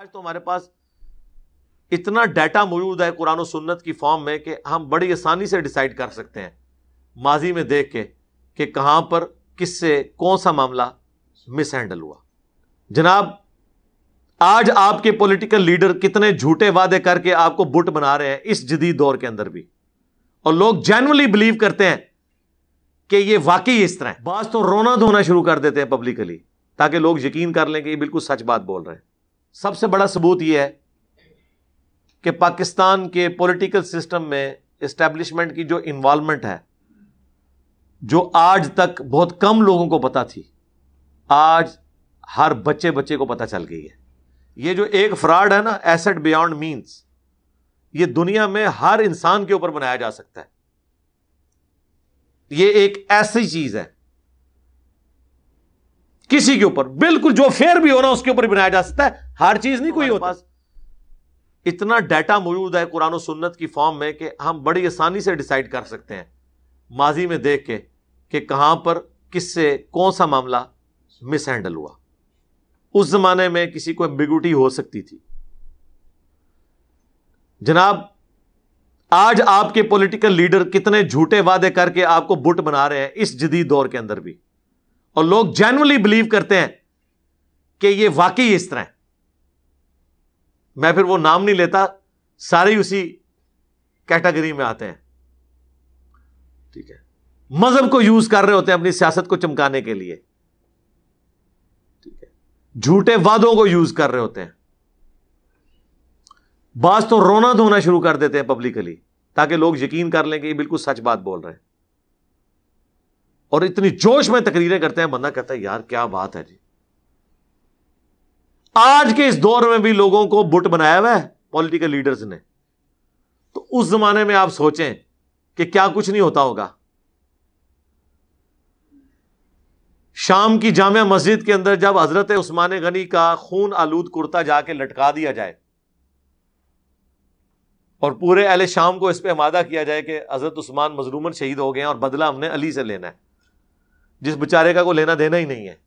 आज तो हमारे पास इतना डाटा मौजूद है कुरान सुन्नत की फॉर्म में कि हम बड़ी आसानी से डिसाइड कर सकते हैं माजी में देख के कि कहां पर किससे कौन सा मामला मिस हैंडल हुआ जनाब आज आपके पॉलिटिकल लीडर कितने झूठे वादे करके आपको बुट बना रहे हैं इस जदीद दौर के अंदर भी और लोग जेनवली बिलीव करते हैं कि ये वाकई इस तरह बाज तो रोना धोना शुरू कर देते हैं पब्लिकली ताकि लोग यकीन कर लें कि ये बिल्कुल सच बात बोल रहे हैं सबसे बड़ा सबूत यह है कि पाकिस्तान के पॉलिटिकल सिस्टम में इस्टेब्लिशमेंट की जो इन्वॉल्वमेंट है जो आज तक बहुत कम लोगों को पता थी आज हर बच्चे बच्चे को पता चल गई है ये जो एक फ्रॉड है ना एसेट बियॉन्ड मीन्स ये दुनिया में हर इंसान के ऊपर बनाया जा सकता है ये एक ऐसी चीज है किसी के ऊपर बिल्कुल जो फेयर भी हो ना उसके ऊपर बनाया जा सकता है हर चीज नहीं कोई होता इतना डाटा मौजूद है कुरान सुन्नत की फॉर्म में कि हम बड़ी आसानी से डिसाइड कर सकते हैं माजी में देख के कि कहां पर किससे कौन सा मामला मिस हैंडल हुआ उस जमाने में किसी को एम्बिगुटी हो सकती थी जनाब आज आपके पॉलिटिकल लीडर कितने झूठे वादे करके आपको बुट बना रहे हैं इस जदीद दौर के अंदर भी और लोग जेनवली बिलीव करते हैं कि ये वाकई इस तरह है मैं फिर वो नाम नहीं लेता सारे उसी कैटेगरी में आते हैं ठीक है मजहब को यूज कर रहे होते हैं अपनी सियासत को चमकाने के लिए ठीक है झूठे वादों को यूज कर रहे होते हैं बास तो रोना धोना शुरू कर देते हैं पब्लिकली ताकि लोग यकीन कर लें कि ये बिल्कुल सच बात बोल रहे हैं और इतनी जोश में तकरीरें करते हैं बंदा कहता है यार क्या बात है जी आज के इस दौर में भी लोगों को बुट बनाया हुआ है पॉलिटिकल लीडर्स ने तो उस जमाने में आप सोचें कि क्या कुछ नहीं होता होगा शाम की जामिया मस्जिद के अंदर जब हजरत उस्मान गनी का खून आलूद कुर्ता जाके लटका दिया जाए और पूरे अहल शाम को इस पर आमादा किया जाए कि हजरत उस्मान मजलूमन शहीद हो गए और बदला हमने अली से लेना है जिस बेचारे का को लेना देना ही नहीं है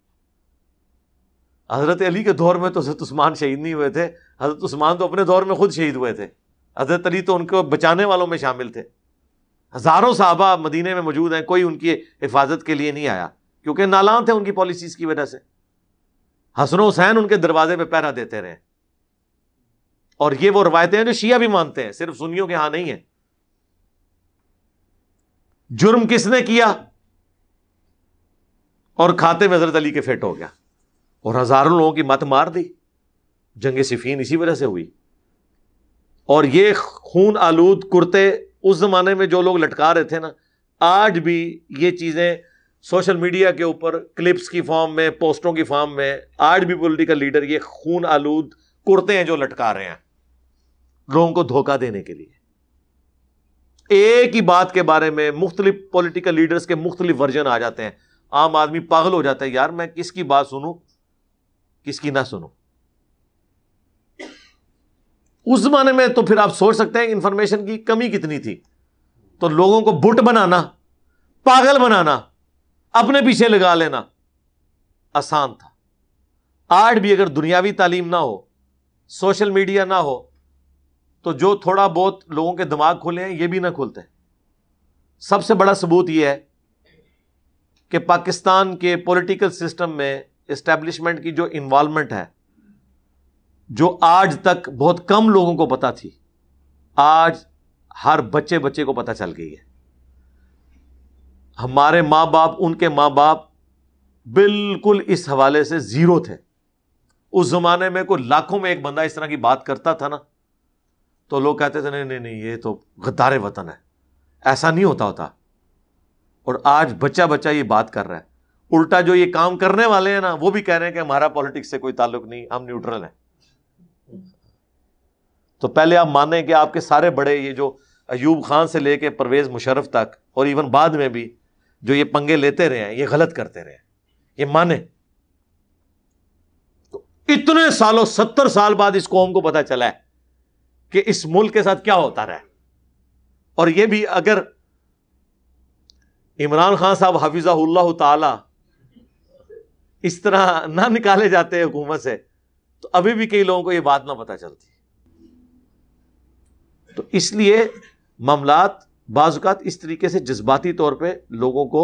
हज़रत अली के दौर में तो हज़रत उस्मान शहीद नहीं हुए थे हज़रत उस्मान तो अपने दौर में खुद शहीद हुए थे हज़रत अली तो उनको बचाने वालों में शामिल थे हज़ारों साहबा मदीने में मौजूद हैं कोई उनकी हिफाजत के लिए नहीं आया क्योंकि नालां थे उनकी पॉलिसीज़ की वजह से हसन हुसैन उनके दरवाजे पर पहरा देते रहे और ये वो रवायतें हैं जो शिया भी मानते हैं सिर्फ सुनियों के यहाँ नहीं है जुर्म किसने किया और खाते में हजरत अली के फेट हो गया और हज़ारों लोगों की मत मार दी जंग सिफीन इसी वजह से हुई और ये खून आलूद कुर्ते उस ज़माने में जो लोग लटका रहे थे ना आज भी ये चीज़ें सोशल मीडिया के ऊपर क्लिप्स की फॉर्म में पोस्टों की फॉर्म में आज भी पोलिटिकल लीडर ये खून आलूद कुर्ते हैं जो लटका रहे हैं लोगों को धोखा देने के लिए एक ही बात के बारे में मुख्तलिफ पॉलिटिकल लीडर्स के मुख्तलिफ वर्जन आ जाते हैं आम आदमी पागल हो जाता है यार मैं किसकी बात सुनू किसकी ना सुनू उस जमाने में तो फिर आप सोच सकते हैं इंफॉर्मेशन की कमी कितनी थी तो लोगों को बुट बनाना पागल बनाना अपने पीछे लगा लेना आसान था आर्ट भी अगर दुनियावी तालीम ना हो सोशल मीडिया ना हो तो जो थोड़ा बहुत लोगों के दिमाग खुले हैं ये भी ना खुलते सबसे बड़ा सबूत यह है कि पाकिस्तान के पॉलिटिकल सिस्टम में इस्टेब्लिशमेंट की जो इन्वॉल्वमेंट है जो आज तक बहुत कम लोगों को पता थी आज हर बच्चे बच्चे को पता चल गई है हमारे माँ बाप उनके माँ बाप बिल्कुल इस हवाले से ज़ीरो थे उस ज़माने में कोई लाखों में एक बंदा इस तरह की बात करता था ना तो लोग कहते थे नहीं नहीं नहीं ये तो गद्दार वतन है ऐसा नहीं होता होता और आज बच्चा बच्चा ये बात कर रहा है उल्टा जो ये काम करने वाले हैं ना वो भी कह रहे हैं कि हमारा पॉलिटिक्स से कोई ताल्लुक नहीं हम न्यूट्रल हैं तो पहले आप माने कि आपके सारे बड़े ये जो अयूब खान से लेके परवेज मुशरफ तक और इवन बाद में भी जो ये पंगे लेते रहे हैं ये गलत करते रहे हैं ये माने तो इतने सालों सत्तर साल बाद इस कौम को पता चला है कि इस मुल्क के साथ क्या होता रहा है और ये भी अगर इमरान खान साहब हाफिज़ाल्ला ताला इस तरह ना निकाले जाते हैं हुकूमत से तो अभी भी कई लोगों को यह बात ना पता चलती तो इसलिए मामलात बाजुकात इस तरीके से जज्बाती तौर पे लोगों को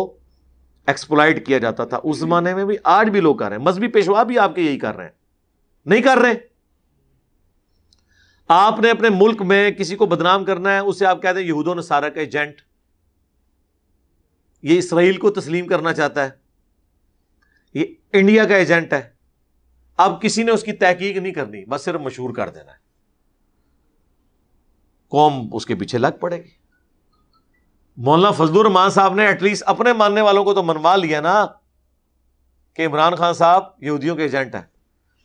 एक्सप्लाइट किया जाता था उस जमाने में भी आज भी लोग कर रहे हैं मजहबी पेशवा भी आपके यही कर रहे हैं नहीं कर रहे आपने अपने मुल्क में किसी को बदनाम करना है उसे आप कहते हैं यहूदों ने सारा का एजेंट ये इसराइल को तस्लीम करना चाहता है ये इंडिया का एजेंट है अब किसी ने उसकी तहकीक नहीं करनी बस सिर्फ मशहूर कर देना है कौम उसके पीछे लग पड़ेगी मौलाना फजलुर रहमान साहब ने एटलीस्ट अपने मानने वालों को तो मनवा लिया ना कि इमरान खान साहब यहूदियों के एजेंट हैं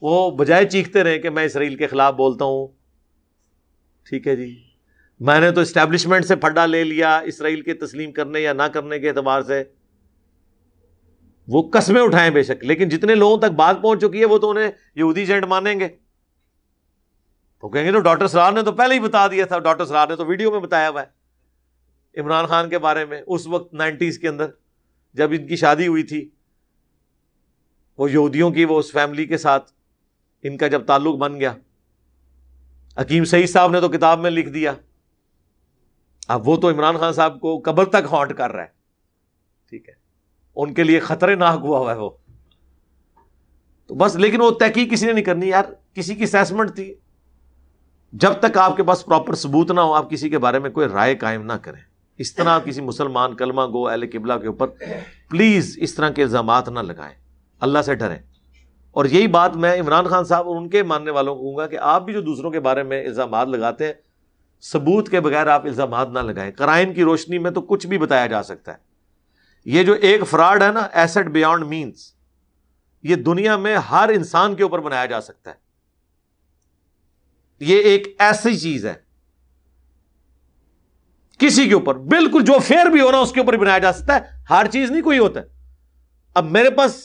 वो बजाय चीखते रहे कि मैं इसराइल के खिलाफ बोलता हूं ठीक है जी मैंने तो इस्टेब्लिशमेंट से फड्डा ले लिया इसराइल के तस्लीम करने या ना करने के अतबार से वो कस्बे उठाएं बेशक लेकिन जितने लोगों तक बात पहुंच चुकी है वो तो उन्हें यहूदी जेंट मानेंगे वो कहेंगे तो डॉक्टर सरार ने तो पहले ही बता दिया था डॉक्टर सरार ने तो वीडियो में बताया हुआ है इमरान खान के बारे में उस वक्त नाइन्टीज़ के अंदर जब इनकी शादी हुई थी वो यहूदियों की वो उस फैमिली के साथ इनका जब ताल्लुक बन गया हकीम सईद साहब ने तो किताब में लिख दिया अब वो तो इमरान खान साहब को कब्र तक हॉट कर रहा है ठीक है उनके लिए खतरे नाक हुआ हुआ है वो तो बस लेकिन वो तहकी किसी ने नहीं करनी यार किसी की असेसमेंट थी जब तक आपके पास प्रॉपर सबूत ना हो आप किसी के बारे में कोई राय कायम ना करें इस तरह किसी मुसलमान कलमा गो अल किबला के ऊपर प्लीज़ इस तरह के इल्ज़ाम ना लगाएं अल्लाह से डरें और यही बात मैं इमरान खान साहब और उनके मानने वालों को कहूँगा कि आप भी जो दूसरों के बारे में इल्ज़ाम लगाते हैं सबूत के बगैर आप इल्ज़ाम ना लगाएं क्राइम की रोशनी में तो कुछ भी बताया जा सकता है ये जो एक फ्रॉड है ना एसेट बियॉन्ड मीन्स ये दुनिया में हर इंसान के ऊपर बनाया जा सकता है ये एक ऐसी चीज है किसी के ऊपर बिल्कुल जो फेयर भी हो रहा उसके ऊपर बनाया जा सकता है हर चीज नहीं कोई होता अब मेरे पास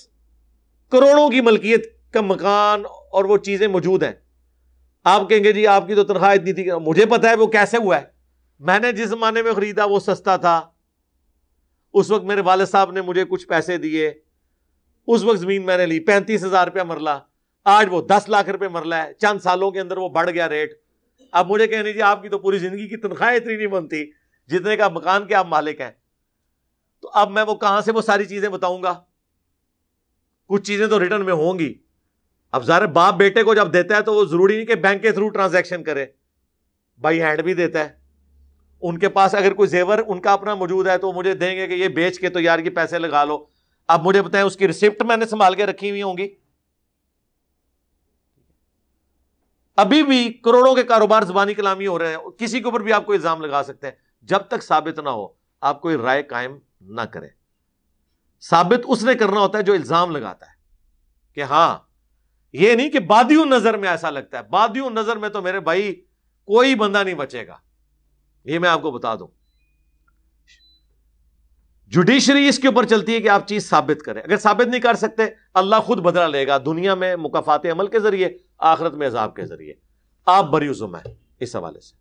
करोड़ों की मलकियत का मकान और वो चीजें मौजूद हैं आप कहेंगे जी आपकी तो तनख्वाह इतनी थी मुझे पता है वो कैसे हुआ है मैंने जिस जमाने में ख़रीदा वो सस्ता था उस वक्त मेरे वाले साहब ने मुझे कुछ पैसे दिए उस वक्त ज़मीन मैंने ली पैंतीस हज़ार रुपया मरला आज वो दस लाख रुपये मरला है चंद सालों के अंदर वो बढ़ गया रेट अब मुझे कहने जी आपकी तो पूरी ज़िंदगी की तनख्वाह इतनी नहीं बनती जितने का मकान के आप मालिक हैं तो अब मैं वो कहां से वो सारी चीज़ें बताऊंगा कुछ चीज़ें तो रिटर्न में होंगी अब ज़ाहिर बाप बेटे को जब देता है तो वो ज़रूरी नहीं कि बैंक के थ्रू ट्रांजेक्शन करे बाई हैंड भी देता है उनके पास अगर कोई जेवर उनका अपना मौजूद है तो मुझे देंगे कि ये बेच के तो यार ये पैसे लगा लो अब मुझे बताएं उसकी रिसिप्ट मैंने संभाल के रखी हुई होंगी अभी भी करोड़ों के कारोबार जबानी कलामी हो रहे हैं किसी के ऊपर भी आपको इल्जाम लगा सकते हैं जब तक साबित ना हो आप कोई राय कायम ना करें साबित उसने करना होता है जो इल्जाम लगाता है कि हाँ ये नहीं कि बादियों नजर में ऐसा लगता है बादियों नजर में तो मेरे भाई कोई बंदा नहीं बचेगा ये मैं आपको बता दूं जुडिशरी इसके ऊपर चलती है कि आप चीज साबित करें अगर साबित नहीं कर सकते अल्लाह खुद बदला लेगा दुनिया में मुकाफाते अमल के जरिए आखरत में अजाब के जरिए आप बरी जुमा है इस हवाले से